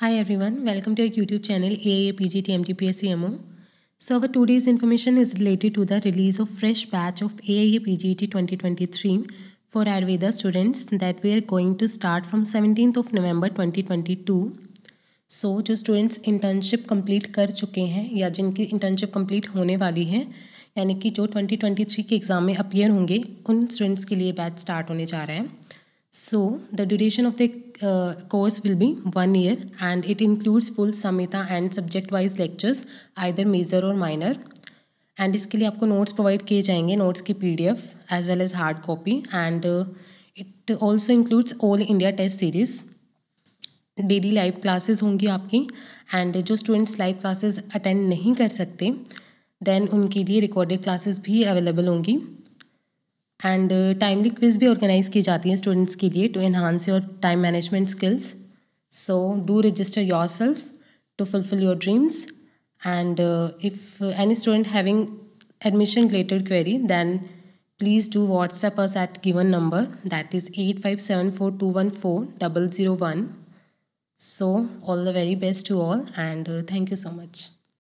Hi everyone, welcome to our YouTube channel AIAPG TMTPS CMO. So our today's information is related to the release of fresh batch of AIAPGT 2023 for Ayurveda students that we are going to start from 17th of November 2022. so, जो students internship complete कर चुके हैं या जिनकी internship complete होने वाली है यानी कि जो 2023 के एग्ज़ाम में अपियर होंगे उन स्टूडेंट्स के लिए बैच स्टार्ट होने जा रहा है So the duration of the uh, course will be one year and it includes full samhita and subject wise lectures either major or minor and इसके लिए आपको नोट्स प्रोवाइड किए जाएंगे नोट्स की P D F as well as hard copy and it also includes all India test series daily live classes होंगी आपकी and जो students live classes attend नहीं कर सकते देन उनके लिए रिकॉर्डेड क्लासेस भी अवेलेबल होंगी एंड टाइमली क्विज भी ऑर्गेनाइज की जाती हैं स्टूडेंट्स के लिए to enhance your time management skills so do register your self to fulfil your dreams and if any student having admission related query then please do WhatsApp us at given number that is 85742140001. So all the very best to all and uh, thank you so much.